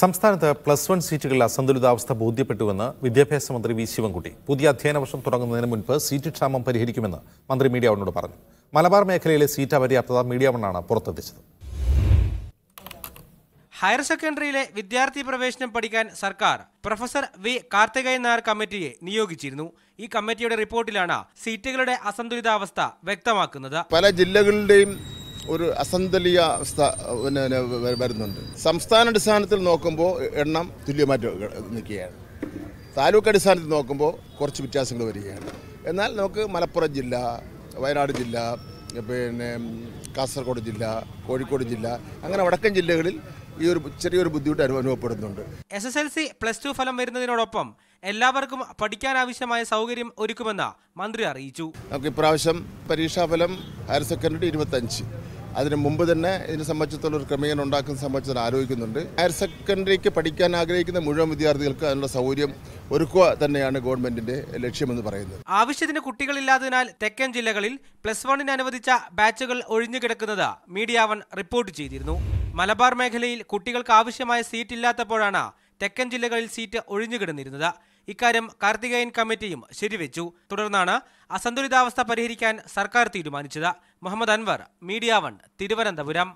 സംസ്ഥാനത്ത് plus one സീറ്റുകളിൽ അസന്തുലിതാവസ്ഥ ബോധ്യപ്പെട്ടുവെന്ന് വിദ്യാഭ്യാസ മന്ത്രി വി ശിവൻകുട്ടി പുതിയ അധ്യയന വർഷം തുടങ്ങുന്നതിന് മുൻപ് സീറ്റ് ക്ഷാമം പരിഹരിക്കുമെന്ന് മന്ത്രി മീഡിയ പറഞ്ഞു മലബാർ മേഖലയിലെ സീറ്റ് അപര്യാപ്തത മീഡിയ വണ്ണാണ് പുറത്തെത്തിച്ചത് ഹയർ സെക്കൻഡറിയിലെ വിദ്യാർത്ഥി പ്രവേശനം പഠിക്കാൻ സർക്കാർ പ്രൊഫസർ വി കാർത്തികയൻ നായർ കമ്മിറ്റിയെ നിയോഗിച്ചിരുന്നു ഈ കമ്മിറ്റിയുടെ റിപ്പോർട്ടിലാണ് സീറ്റുകളുടെ അസന്തുലിതാവസ്ഥ വ്യക്തമാക്കുന്നത് പല ജില്ലകളുടെയും ഒരു അസന്തുലിയ അവസ്ഥ വരുന്നുണ്ട് സംസ്ഥാന അടിസ്ഥാനത്തിൽ നോക്കുമ്പോൾ എണ്ണം തുല്യമായിട്ട് നിൽക്കുകയാണ് താലൂക്ക് അടിസ്ഥാനത്തിൽ നോക്കുമ്പോൾ കുറച്ച് വ്യത്യാസങ്ങൾ വരികയാണ് എന്നാൽ നമുക്ക് മലപ്പുറം ജില്ല വയനാട് ജില്ല പിന്നെ കാസർഗോഡ് ജില്ല കോഴിക്കോട് ജില്ല അങ്ങനെ വടക്കൻ ജില്ലകളിൽ ഈ ഒരു ചെറിയൊരു ബുദ്ധിമുട്ട് അനുഭവപ്പെടുന്നുണ്ട് S S L C plus two ഫലം വരുന്നതിനോടൊപ്പം എല്ലാവർക്കും പഠിക്കാൻ ആവശ്യമായ സൗകര്യം ഒരുക്കുമെന്ന് മന്ത്രി അറിയിച്ചു നമുക്ക് ഇപ്രാവശ്യം പരീക്ഷാഫലം ഹയർ സെക്കൻഡറി ഇരുപത്തഞ്ച് അതിന് മുമ്പ് തന്നെ ഇതിനെ സംബന്ധിച്ചുള്ള ഒരു ക്രമീകരണം ഉണ്ടാക്കുന്ന സംബന്ധിച്ച് ആലോചിക്കുന്നുണ്ട് ഹയർ സെക്കൻഡറിക്ക് പഠിക്കാൻ ആഗ്രഹിക്കുന്ന മുഴുവൻ വിദ്യാർത്ഥികൾക്ക് അതിനുള്ള സൗകര്യം ഒരുക്കുക തന്നെയാണ് ഗവൺമെന്റിന്റെ ലക്ഷ്യമെന്ന് പറയുന്നത് ആവശ്യത്തിന് കുട്ടികളില്ലാത്തതിനാൽ തെക്കൻ ജില്ലകളിൽ പ്ലസ് വണ്ണിന് അനുവദിച്ച ബാച്ചുകൾ ഒഴിഞ്ഞു കിടക്കുന്നത് മീഡിയ വൺ റിപ്പോർട്ട് ചെയ്തിരുന്നു മലബാർ മേഖലയിൽ കുട്ടികൾക്ക് ആവശ്യമായ സീറ്റ് ഇല്ലാത്തപ്പോഴാണ് തെക്കൻ ജില്ലകളിൽ സീറ്റ് ഒഴിഞ്ഞുകിടന്നിരുന്നത് ഇക്കാര്യം കാർത്തികേയൻ കമ്മിറ്റിയും ശരിവെച്ചു തുടർന്നാണ് അസന്തുലിതാവസ്ഥ പരിഹരിക്കാൻ സർക്കാർ തീരുമാനിച്ചത് മുഹമ്മദ് അൻവർ മീഡിയ വൺ തിരുവനന്തപുരം